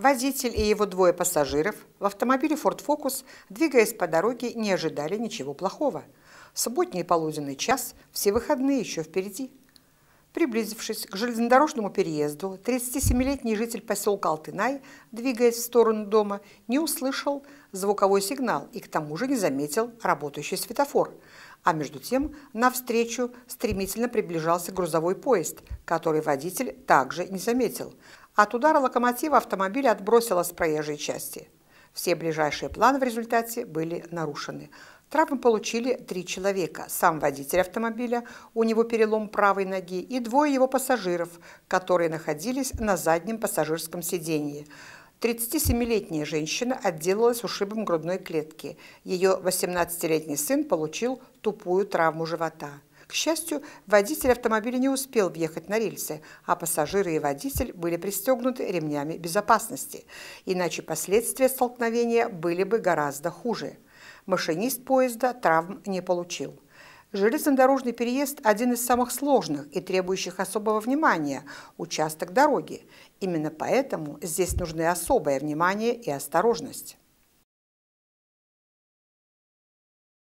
Водитель и его двое пассажиров в автомобиле Ford Focus, двигаясь по дороге, не ожидали ничего плохого. Субботний полуденный час, все выходные еще впереди. Приблизившись к железнодорожному переезду, 37-летний житель поселка Алтынай, двигаясь в сторону дома, не услышал звуковой сигнал и к тому же не заметил работающий светофор. А между тем навстречу стремительно приближался грузовой поезд, который водитель также не заметил. От удара локомотива автомобиль отбросило с проезжей части. Все ближайшие планы в результате были нарушены. Травмы получили три человека. Сам водитель автомобиля, у него перелом правой ноги, и двое его пассажиров, которые находились на заднем пассажирском сидении. 37-летняя женщина отделалась ушибом грудной клетки. Ее 18-летний сын получил тупую травму живота. К счастью, водитель автомобиля не успел въехать на рельсы, а пассажиры и водитель были пристегнуты ремнями безопасности, иначе последствия столкновения были бы гораздо хуже. Машинист поезда травм не получил. Железнодорожный переезд – один из самых сложных и требующих особого внимания участок дороги. Именно поэтому здесь нужны особое внимание и осторожность.